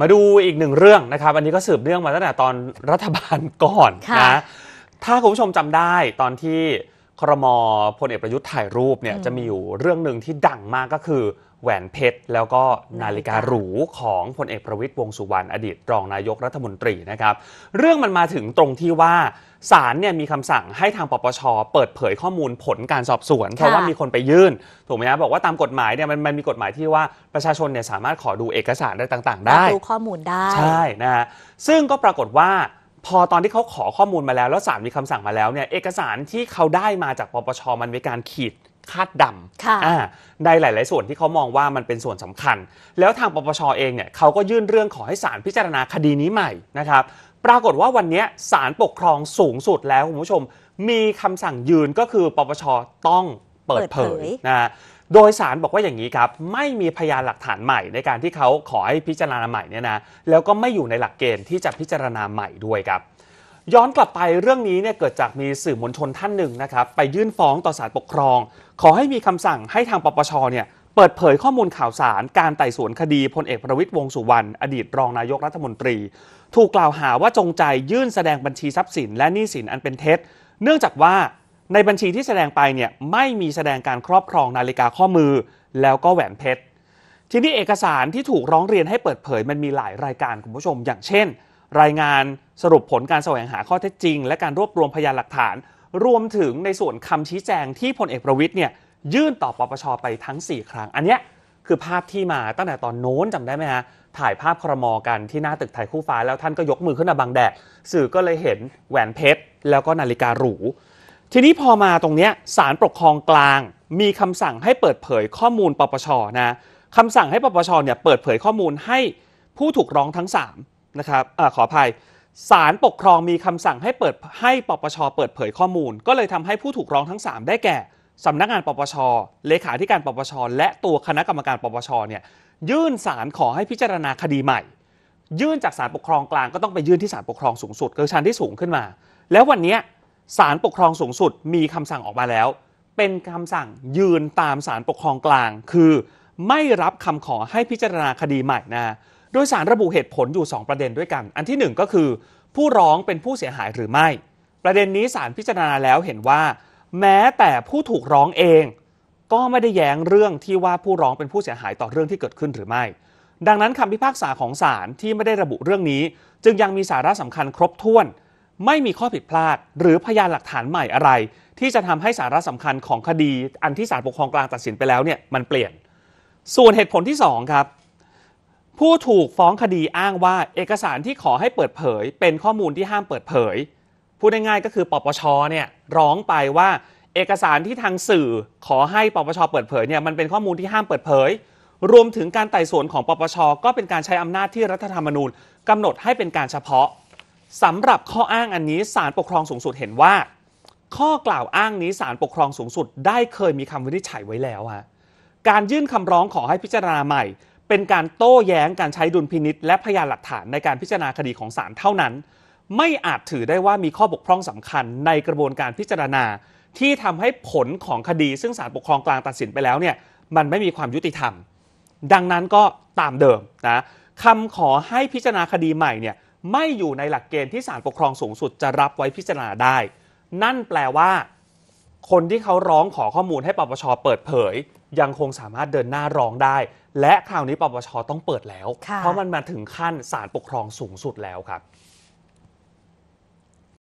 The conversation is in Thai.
มาดูอีกหนึ่งเรื่องนะครับ อันนี้ก็สืบเรื่องมาตั้งแต่ตอนรัฐบาลก่อนะนะ ถ้าคุณผู้ชมจำได้ตอนที่ครมพลเอกประยุทธ์ถ่ายรูปเนี่ยจะมีอยู่เรื่องหนึ่งที่ดังมากก็คือแหวนเพชร แล้วก็นาฬิกาหรูของพลเอกประวิตยวงสุวรรณอดีตรองนายกรัฐมนตรีนะครับ เรื่องมันมาถึงตรงที่ว่าศาลเนี่ยมีคำสั่งให้ทางปปชเปิดเผยข้อมูลผลการสอบสวนเพราะว่ามีคนไปยื่น ถูกไหมครับบอกว่าตามกฎหมายเนี่ยมันมันมีกฎหมายที่ว่าประชาชนเนี่ยสามารถขอดูเอกสารได้ต่าง ๆ ได้ ดูข้อมูลได้ใช่นะฮะซึ่งก็ปรากฏว่าพอตอนที่เขาขอข้อมูลมาแล้วแล้วศาลมีคำสั่งมาแล้วเนี่ย เอกสารที่เขาได้มาจากปปช มันมีการขีดคาดดำในหลาย ๆส่วนที่เขามองว่ามันเป็นส่วนสำคัญ แล้วทางปปช เองเนี่ยเขาก็ยื่นเรื่องขอให้ศาลพิจารณาคดีนี้ใหม่นะครับ ปรากฏว่าวันนี้ศาลปกครองสูงสุดแล้วคุณผู้ชม มีคำสั่งยืนก็คือปปช ต้องเปิดเผยนะโดยสารบอกว่าอย่างนี้ครับไม่มีพยานหลักฐานใหม่ในการที่เขาขอให้พิจารณาใหม่เนี่ยนะแล้วก็ไม่อยู่ในหลักเกณฑ์ที่จะพิจารณาใหม่ด้วยครับ ย้อนกลับไปเรื่องนี้เนี่ยเกิดจากมีสื่อมวลชนท่านหนึ่งนะครับ ไปยื่นฟ้องต่อศาลปกครอง ขอให้มีคำสั่งให้ทางปปชเนี่ยเปิดเผยข้อมูลข่าวสารการไต่สวนคดีพลเอกประวิตยวงสุวรรณอดีตรองนายกรัฐมนตรี ถูกกล่าวหาว่าจงใจยื่นแสดงบัญชีทรัพย์สิน และหนี้สินอันเป็นเท็จเนื่องจากว่าในบัญชีที่แสดงไปเนี่ยไม่มีแสดงการครอบครองนาฬิกาข้อมือแล้วก็แหวนเพชร ทีนี้เอกสารที่ถูกร้องเรียนให้เปิดเผย มันมีหลายรายการคุณผู้ชม อย่างเช่น รายงานสรุปผลการแสวงหาข้อเท็จจริง และการรวบรวมพยานหลักฐาน รวมถึงในส่วนคำชี้แจงที่พลเอกประวิทย์เนี่ยยื่นต่อปปชไปทั้ง 4 ครั้ง อันเนี้ยคือภาพที่มาตั้งแต่ตอนโน้นจำได้ไหมฮะถ่ายภาพครมอกันที่หน้าตึกไทยคู่ฟ้า แล้วท่านก็ยกมือขึ้นมาบังแดดสื่อก็เลยเห็นแหวนเพชรแล้วก็นาฬิการูทีนี้พอมาตรงนี้สารปกครองกลางมีคำสั่งให้เปิดเผยข้อมูล ปปชนะคำสั่งให้ปปชเนี่ยเปิดเผยข้อมูลให้ผู้ถูกร้องทั้ง3นะครับอขออภัยสารปกครองมีคำสั่งให้เปิดให้ปปชเปิดเผยข้อมูล ก็เลยทำให้ผู้ถูกร้องทั้ง 3 ได้แก่สำนักงานปปช เลขาธิการปปช และตัวคณะกรรมการปปชเนี่ยยื่นศาลขอให้พิจารณาคดีใหม่ ยื่นจากสารปกครองกลางก็ต้องไปยื่นที่สารปกครองสูงสุดคือชั้นที่สูงขึ้นมา แล้ววันนี้ศาลปกครองสูงสุดมีคำสั่งออกมาแล้ว เป็นคำสั่งยืนตามศาลปกครองกลาง คือไม่รับคำขอให้พิจารณาคดีใหม่นะโดยสารระบุเหตุผลอยู่ 2 ประเด็นด้วยกัน อันที่1ก็คือ ผู้ร้องเป็นผู้เสียหายหรือไม่ ประเด็นนี้สารพิจารณาแล้วเห็นว่า แม้แต่ผู้ถูกร้องเอง ก็ไม่ได้แย้งเรื่องที่ว่าผู้ร้องเป็นผู้เสียหายต่อเรื่องที่เกิดขึ้นหรือไม่ ดังนั้นคำพิพากษาของศาลที่ไม่ได้ระบุเรื่องนี้จึงยังมีสาระสำคัญ ครบถ้วนไม่มีข้อผิดพลาดหรือพยานหลักฐานใหม่อะไร ที่จะทำให้สาระสำคัญของคดี อันที่ศาลปกครองกลางตัดสินไปแล้วเนี่ยมันเปลี่ยน ส่วนเหตุผลที่ 2 ครับ ผู้ถูกฟ้องคดีอ้างว่าเอกสารที่ขอให้เปิดเผยเป็นข้อมูลที่ห้ามเปิดเผยพูดง่ายๆก็คือปปชเนี่ยร้องไปว่าเอกสารที่ทางสื่อขอให้ปปชเปิดเผยเนี่ยมันเป็นข้อมูลที่ห้ามเปิดเผย รวมถึงการไต่สวนของปปชก็เป็นการใช้อำนาจที่รัฐธรรมนูญกำหนดให้เป็นการเฉพาะสำหรับข้ออ้างอันนี้ศาลปกครองสูงสุดเห็นว่า ข้อกล่าวอ้างนี้ศาลปกครองสูงสุดได้เคยมีคำวินิจฉัยไว้แล้วฮะการยื่นคำร้องขอให้พิจารณาใหม่ เป็นการโต้แย้งการใช้ดุลพินิษและพยานหลักฐานในการพิจารณาคดีของศาลเท่านั้น ไม่อาจถือได้ว่ามีข้อบกพร่องสำคัญในกระบวนการพิจารณา ที่ทำให้ผลของคดีซึ่งศาลปกครองกลางตัดสินไปแล้วเนี่ยมันไม่มีความยุติธรรมดังนั้นก็ตามเดิมนะคำขอให้พิจารณาคดีใหม่เนี่ยไม่อยู่ในหลักเกณฑ์ที่ศาลปกครองสูงสุดจะรับไว้พิจารณาได้ นั่นแปลว่า คนที่เขาร้องขอข้อมูลให้ปปช เปิดเผย ยังคงสามารถเดินหน้าร้องได้ และคราวนี้ปปช ต้องเปิดแล้วเพราะมันมาถึงขั้นศาลปกครองสูงสุดแล้วครับ